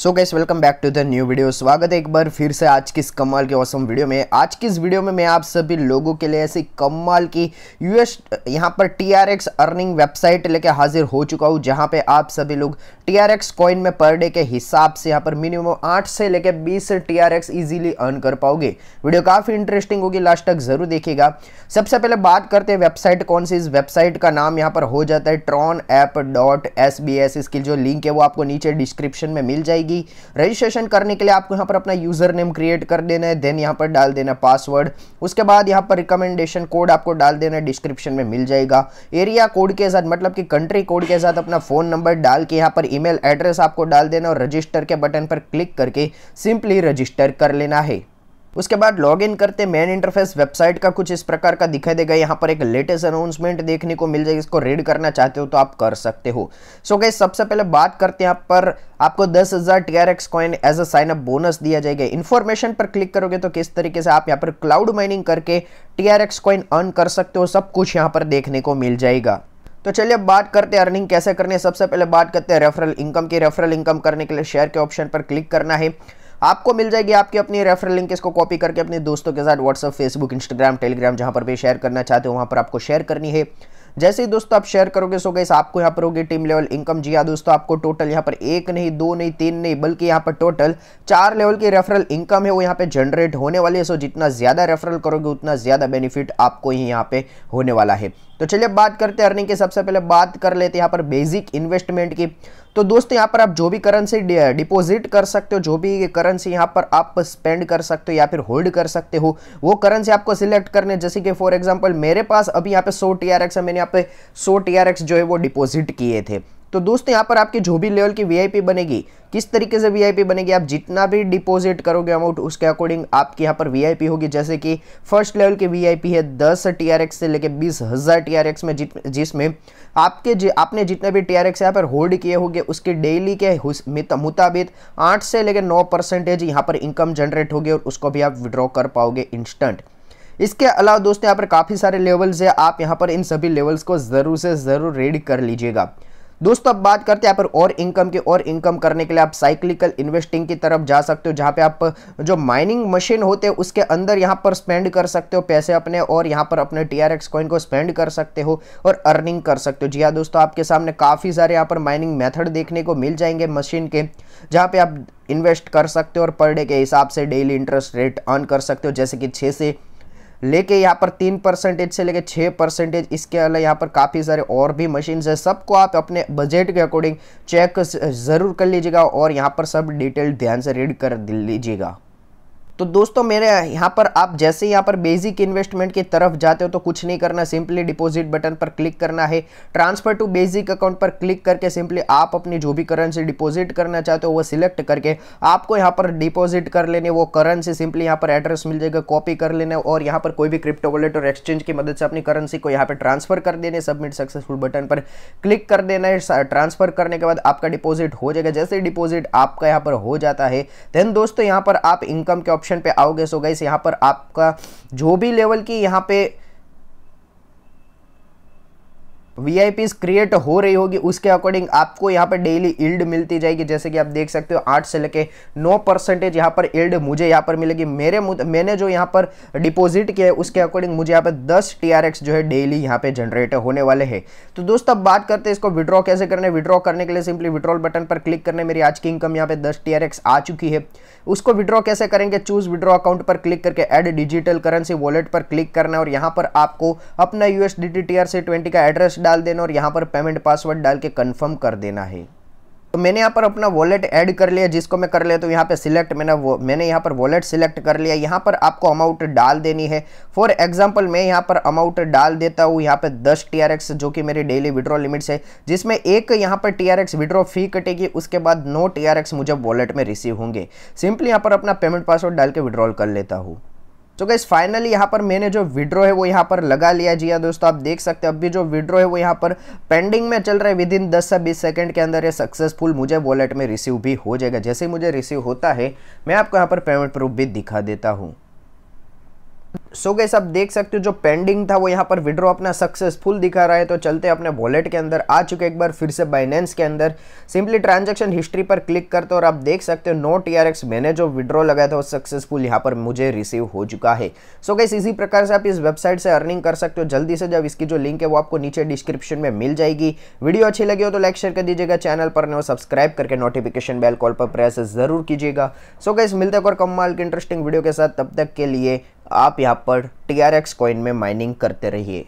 so guys welcome back to the new video स्वागत है एक बार फिर से आज की इस कमाल के औसम वीडियो में आज की इस वीडियो में मैं आप सभी लोगों के लिए ऐसी कमाल की यूएस यहाँ पर टीआरएक्स अर्निंग वेबसाइट लेके हाजिर हो चुका हूं जहां पे आप सभी लोग टीआरएक्स कॉइन में पर डे के हिसाब से यहाँ पर मिनिमम आठ से लेकर बीस टी आर इजिली अर्न कर पाओगे वीडियो काफ़ी इंटरेस्टिंग होगी लास्ट तक ज़रूर देखिएगा सबसे पहले बात करते हैं वेबसाइट कौन सी इस वेबसाइट का नाम यहाँ पर हो जाता है ट्रॉन ऐप डॉट इसकी जो लिंक है वो आपको नीचे डिस्क्रिप्शन में मिल जाएगी आएगी रजिस्ट्रेशन करने के लिए आपको यहाँ पर अपना यूज़र नेम क्रिएट कर देना है देन यहाँ पर डाल देना पासवर्ड उसके बाद यहाँ पर रिकमेंडेशन कोड आपको डाल देना डिस्क्रिप्शन में मिल जाएगा एरिया कोड के साथ मतलब कि कंट्री कोड के साथ अपना फ़ोन नंबर डाल के यहाँ पर ईमेल एड्रेस आपको डाल देना और रजिस्टर के बटन पर क्लिक करके सिंपली रजिस्टर कर लेना है उसके बाद लॉगिन करते मेन इंटरफेस वेबसाइट का कुछ इस प्रकार का दिखाई देगा यहाँ पर एक लेटेस्ट अनाउंसमेंट देखने को मिल जाएगी इसको रीड करना चाहते हो तो आप कर सकते हो सो so, गई सबसे पहले बात करते हैं यहाँ पर आपको दस हज़ार T X coin as a sign up bonus दिया जाएगा इन्फॉर्मेशन पर क्लिक करोगे तो किस तरीके से आप यहाँ पर क्लाउड माइनिंग करके टीआरएक्स एक्स कॉइन अर्न कर सकते हो सब कुछ यहाँ पर देखने को मिल जाएगा तो चलिए अब बात करते हैं अर्निंग कैसे करनी है सबसे पहले बात करते हैं रेफरल इनकम की रेफरल इनकम करने के लिए शेयर के ऑप्शन पर क्लिक करना है आपको मिल जाएगी आपकी अपनी रेफरल लिंक इसको कॉपी करके अपने दोस्तों के साथ व्हाट्सअप फेसबुक इंस्टाग्राम टेलीग्राम जहां पर भी शेयर करना चाहते हो वहां पर आपको शेयर करनी है जैसे ही दोस्तों आप शेयर करोगे सो गैस आपको यहाँ पर होगी टीम लेवल इनकम जी हाँ दोस्तों आपको टोटल यहाँ पर एक नहीं दो नहीं तीन नहीं बल्कि यहाँ पर टोटल चार लेवल की रेफरल इनकम है वो यहाँ पे जनरेट होने वाली है सो जितना ज़्यादा रेफरल करोगे उतना ज़्यादा बेनिफिट आपको ही यहाँ पे होने वाला है तो चलिए बात करते हैं अर्निंग की सबसे पहले बात कर लेते हैं यहाँ पर बेसिक इन्वेस्टमेंट की तो दोस्तों यहाँ पर आप जो भी करेंसी डिपॉजिट कर सकते हो जो भी करेंसी यहाँ पर आप स्पेंड कर सकते हो या फिर होल्ड कर सकते हो वो करेंसी आपको सिलेक्ट करने जैसे कि फॉर एग्जाम्पल मेरे पास अभी यहाँ पे सो टी है मैंने यहाँ पे सो टी जो है वो डिपॉजिट किए थे तो दोस्तों यहाँ पर आपकी जो भी लेवल की वीआईपी बनेगी किस तरीके से वीआईपी बनेगी आप जितना भी डिपॉजिट करोगे अमाउंट उसके अकॉर्डिंग आपके यहाँ पर वीआईपी होगी जैसे कि फर्स्ट लेवल की वीआईपी है दस टीआरएक्स से लेकर बीस हज़ार टीआरएक्स में जित जिसमें आपके जि, आपने जितने भी टीआरएक्स यहाँ पर होल्ड किए होंगे उसके डेली के मुताबिक आठ से लेकर नौ परसेंटेज यहाँ पर इनकम जनरेट होगी और उसको भी आप विड्रॉ कर पाओगे इंस्टेंट इसके अलावा दोस्तों यहाँ पर काफ़ी सारे लेवल्स है आप यहाँ पर इन सभी लेवल्स को ज़रूर से ज़रूर रेड कर लीजिएगा दोस्तों अब बात करते हैं यहाँ पर और इनकम की और इनकम करने के लिए आप साइक्लिकल इन्वेस्टिंग की तरफ जा सकते हो जहाँ पे आप जो माइनिंग मशीन होते हैं उसके अंदर यहाँ पर स्पेंड कर सकते हो पैसे अपने और यहाँ पर अपने टी कॉइन को स्पेंड कर सकते हो और अर्निंग कर सकते हो जी हाँ दोस्तों आपके सामने काफ़ी सारे यहाँ पर माइनिंग मैथड देखने को मिल जाएंगे मशीन के जहाँ पे आप इन्वेस्ट कर सकते हो और पर डे के हिसाब से डेली इंटरेस्ट रेट अर्न कर सकते हो जैसे कि छः से लेके यहाँ पर तीन परसेंटेज से लेके छः परसेंटेज इसके अलावा यहाँ पर काफ़ी सारे और भी मशीन्स है सबको आप अपने बजट के अकॉर्डिंग चेक ज़रूर कर लीजिएगा और यहाँ पर सब डिटेल ध्यान से रीड कर लीजिएगा तो दोस्तों मेरे यहाँ पर आप जैसे यहाँ पर बेसिक इन्वेस्टमेंट की तरफ जाते हो तो कुछ नहीं करना सिंपली डिपॉजिट बटन पर क्लिक करना है ट्रांसफर टू बेसिक अकाउंट पर क्लिक करके सिंपली आप अपनी जो भी करेंसी डिपॉजिट करना चाहते हो वो सिलेक्ट करके आपको यहाँ पर डिपॉजिट कर लेने वो करेंसी सिंपली यहाँ पर एड्रेस मिल जाएगा कॉपी कर लेने और यहाँ पर कोई भी क्रिप्टो वॉलेट और एक्सचेंज की मदद से अपनी करेंसी को यहाँ पर ट्रांसफर कर देने सबमिट सक्सेसफुल बटन पर क्लिक कर देना है ट्रांसफर करने के बाद आपका डिपॉजिट हो जाएगा जैसे डिपॉजिट आपका यहाँ पर हो जाता है देन दोस्तों यहाँ पर आप इनकम के ऑप्शन ऑप्शन पे आओगे सो गाइस यहाँ पर आपका जो भी लेवल की यहाँ पे वी क्रिएट हो रही होगी उसके अकॉर्डिंग आपको यहाँ पर डेली इल्ड मिलती जाएगी जैसे कि आप देख सकते हो आठ से लेके नौ परसेंटेज यहाँ पर इल्ड मुझे यहाँ पर मिलेगी मेरे मैंने जो यहाँ पर डिपॉजिट किया है उसके अकॉर्डिंग मुझे यहाँ पर दस टी जो है डेली यहाँ पे जनरेट होने वाले है तो दोस्तों अब बात करते हैं इसको विड्रॉ कैसे करने विड्रॉ करने के लिए सिंपली विड्रॉल बटन पर क्लिक करने मेरी आज की इनकम यहाँ पे दस टी आ चुकी है उसको विड्रॉ कैसे करेंगे चूज विड्रॉ अकाउंट पर क्लिक करके एड डिजिटल करेंसी वॉलेट पर क्लिक करना है और यहाँ पर आपको अपना यूएसडीटी टीआरसी ट्वेंटी का एड्रेस डाल देना और यहाँ पर पेमेंट पासवर्ड डाल के कन्फर्म कर देना है तो मैंने यहाँ पर अपना वॉलेट ऐड कर लिया जिसको मैं कर लिया तो यहाँ पे सिलेक्ट मैंने वो मैंने यहाँ पर वॉलेट सिलेक्ट कर लिया यहाँ पर आपको अमाउंट डाल देनी है फॉर एग्जांपल मैं यहाँ पर अमाउंट डाल देता हूँ यहाँ पे 10 टी जो कि मेरी डेली विड्रॉ लिमिट्स है जिसमें एक यहाँ पर टी आर विड्रॉ फी कटेगी उसके बाद नौ टी मुझे वॉलेट में रिसीव होंगे सिंपली यहाँ पर अपना पेमेंट पासवर्ड डाल के विड्रॉल कर लेता हूँ तो गैस फाइनली यहाँ पर मैंने जो विड्रो है वो यहाँ पर लगा लिया जी हाँ दोस्तों आप देख सकते हैं अभी जो विड्रो है वो यहाँ पर पेंडिंग में चल रहा है विद इन दस से बीस सेकंड के अंदर ये सक्सेसफुल मुझे वॉलेट में रिसीव भी हो जाएगा जैसे ही मुझे रिसीव होता है मैं आपको यहाँ पर पेमेंट प्रूफ भी दिखा देता हूँ सो गैस आप देख सकते हो जो पेंडिंग था वो यहाँ पर विड्रॉ अपना सक्सेसफुल दिखा रहा है तो चलते अपने वॉलेट के अंदर आ चुके एक बार फिर से बाइनेंस के अंदर सिंपली ट्रांजेक्शन हिस्ट्री पर क्लिक करते हो और आप देख सकते हो नो टी मैंने जो विड्रॉ लगाया था वो सक्सेसफुल यहाँ पर मुझे रिसीव हो चुका है सो so गैस इसी प्रकार से आप इस वेबसाइट से अर्निंग कर सकते हो जल्दी से जब इसकी जो लिंक है वो आपको नीचे डिस्क्रिप्शन में मिल जाएगी वीडियो अच्छी लगी हो तो लाइक शेयर कर दीजिएगा चैनल पर नहीं सब्सक्राइब करके नोटिफिकेशन बेल कॉल पर प्रेस जरूर कीजिएगा सो गैस मिलते और कम माल की इंटरेस्टिंग वीडियो के साथ तब तक के लिए आप यहाँ पर टी आर एक्स कॉइन में माइनिंग करते रहिए